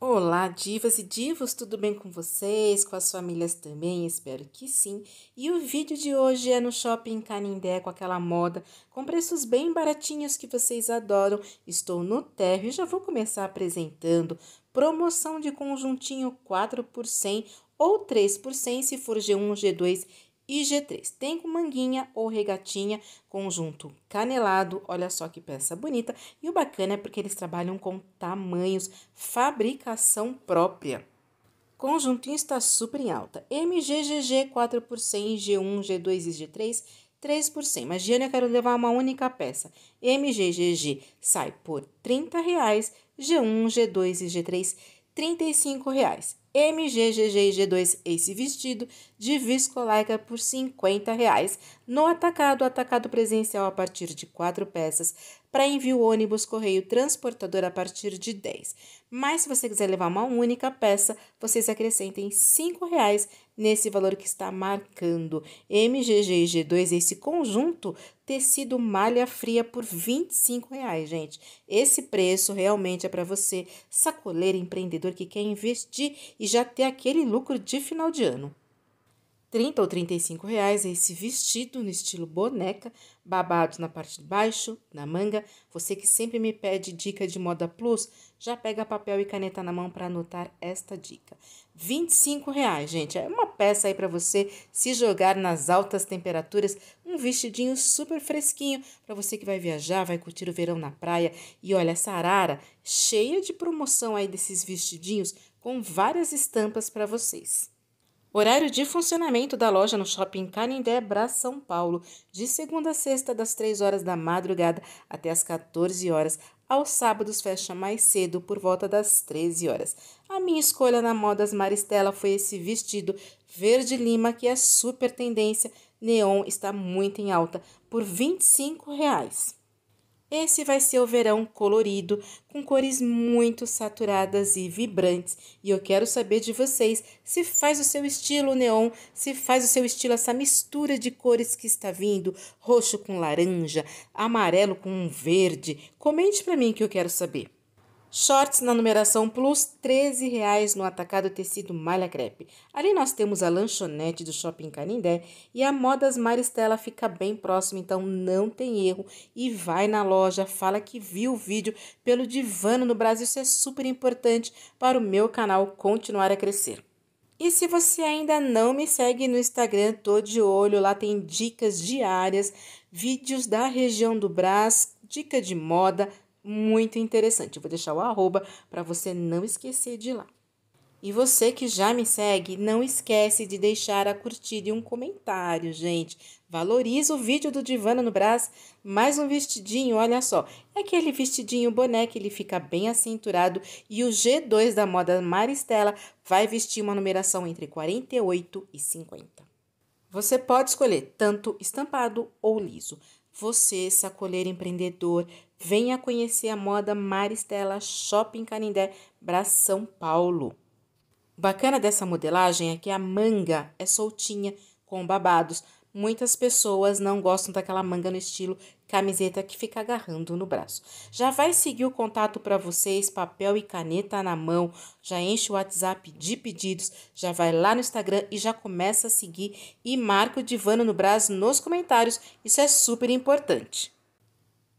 Olá, divas e divos, tudo bem com vocês? Com as famílias também? Espero que sim. E o vídeo de hoje é no Shopping Canindé com aquela moda, com preços bem baratinhos que vocês adoram. Estou no térreo e já vou começar apresentando promoção de conjuntinho 4 por 100 ou 3 por 100 se for G1, G2 e G3, tem com manguinha ou regatinha, conjunto canelado, olha só que peça bonita. E o bacana é porque eles trabalham com tamanhos, fabricação própria. Conjuntinho está super em alta. MGGG 4%, G1, G2 e G3 3%. Mas, Giane, eu quero levar uma única peça. MGGG sai por R$ 30, reais, G1, G2 e G3 R$ 35. Reais. MGGG G2 esse vestido de viscolaica por 50 reais no atacado, atacado presencial a partir de 4 peças, para envio ônibus, correio, transportador a partir de 10. Mas se você quiser levar uma única peça, vocês acrescentem R$ reais nesse valor que está marcando. MGG e G2, esse conjunto, tecido malha fria por R$ reais, gente. Esse preço realmente é para você, sacoleiro empreendedor que quer investir e já ter aquele lucro de final de ano. 30 ou 35 reais é esse vestido no estilo boneca, babado na parte de baixo, na manga. Você que sempre me pede dica de moda plus, já pega papel e caneta na mão para anotar esta dica. 25 reais, gente, é uma peça aí para você se jogar nas altas temperaturas, um vestidinho super fresquinho para você que vai viajar, vai curtir o verão na praia. E olha essa arara cheia de promoção aí desses vestidinhos com várias estampas para vocês. Horário de funcionamento da loja no Shopping Canindé, Brás, São Paulo, de segunda a sexta, das 3 horas da madrugada até as 14 horas. Aos sábados fecha mais cedo, por volta das 13 horas. A minha escolha na Modas Maristela foi esse vestido verde lima, que é super tendência, neon, está muito em alta, por R$ 25 reais. Esse vai ser o verão colorido, com cores muito saturadas e vibrantes. E eu quero saber de vocês se faz o seu estilo neon, se faz o seu estilo essa mistura de cores que está vindo, roxo com laranja, amarelo com verde. Comente para mim que eu quero saber. Shorts na numeração plus R$ reais no atacado tecido malha crepe. Ali nós temos a lanchonete do Shopping Canindé e a Modas Maristela fica bem próximo, então não tem erro. E vai na loja, fala que viu o vídeo pelo Divano no Brasil, isso é super importante para o meu canal continuar a crescer. E se você ainda não me segue no Instagram, tô de olho, lá tem dicas diárias, vídeos da região do Brás, dica de moda, muito interessante. Eu vou deixar o arroba para você não esquecer de ir lá. E você que já me segue, não esquece de deixar a curtida e um comentário, gente. Valoriza o vídeo do Divana no Brás. Mais um vestidinho, olha só. É aquele vestidinho boneco. ele fica bem acinturado. E o G2 da moda Maristela vai vestir uma numeração entre 48 e 50. Você pode escolher tanto estampado ou liso. Você, sacolher empreendedor, venha conhecer a moda Maristela Shopping Canindé, para São Paulo. O bacana dessa modelagem é que a manga é soltinha, com babados, Muitas pessoas não gostam daquela manga no estilo camiseta que fica agarrando no braço. Já vai seguir o contato para vocês, papel e caneta na mão, já enche o WhatsApp de pedidos, já vai lá no Instagram e já começa a seguir e marca o Divano no Braço nos comentários, isso é super importante.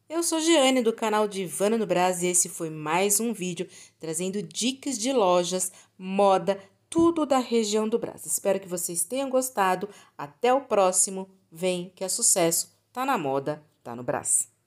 Eu sou Giane do canal Divano no Brasil e esse foi mais um vídeo trazendo dicas de lojas, moda, tudo da região do Brás. Espero que vocês tenham gostado. Até o próximo. Vem que é sucesso. Tá na moda, tá no Brás.